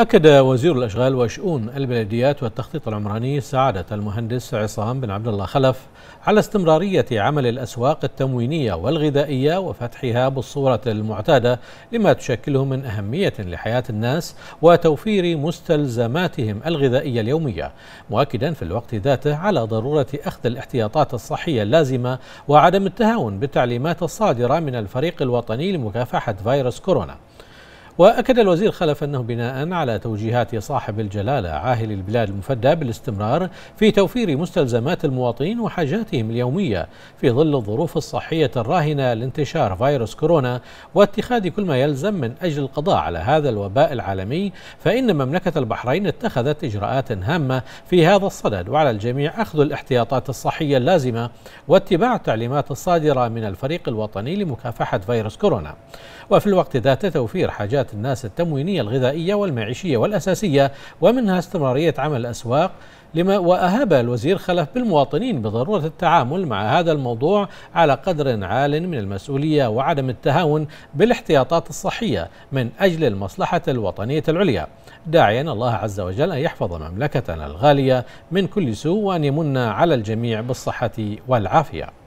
أكد وزير الأشغال وشؤون البلديات والتخطيط العمراني سعادة المهندس عصام بن عبد الله خلف على استمرارية عمل الأسواق التموينية والغذائية وفتحها بالصورة المعتادة لما تشكله من أهمية لحياة الناس وتوفير مستلزماتهم الغذائية اليومية مؤكدا في الوقت ذاته على ضرورة أخذ الاحتياطات الصحية اللازمة وعدم التهاون بالتعليمات الصادرة من الفريق الوطني لمكافحة فيروس كورونا وأكد الوزير خلف أنه بناء على توجيهات صاحب الجلالة عاهل البلاد المفدى بالاستمرار في توفير مستلزمات المواطنين وحاجاتهم اليومية في ظل الظروف الصحية الراهنة لانتشار فيروس كورونا واتخاذ كل ما يلزم من أجل القضاء على هذا الوباء العالمي فإن مملكة البحرين اتخذت إجراءات هامة في هذا الصدد وعلى الجميع أخذ الاحتياطات الصحية اللازمة واتباع التعليمات الصادرة من الفريق الوطني لمكافحة فيروس كورونا وفي الوقت ذاته توفير حاجات احتياجات الناس التموينية الغذائية والمعيشية والأساسية ومنها استمرارية عمل الأسواق لما وأهاب الوزير خلف بالمواطنين بضرورة التعامل مع هذا الموضوع على قدر عال من المسؤولية وعدم التهاون بالاحتياطات الصحية من أجل المصلحة الوطنية العليا داعيا الله عز وجل أن يحفظ مملكتنا الغالية من كل سوء وأن يمن على الجميع بالصحة والعافية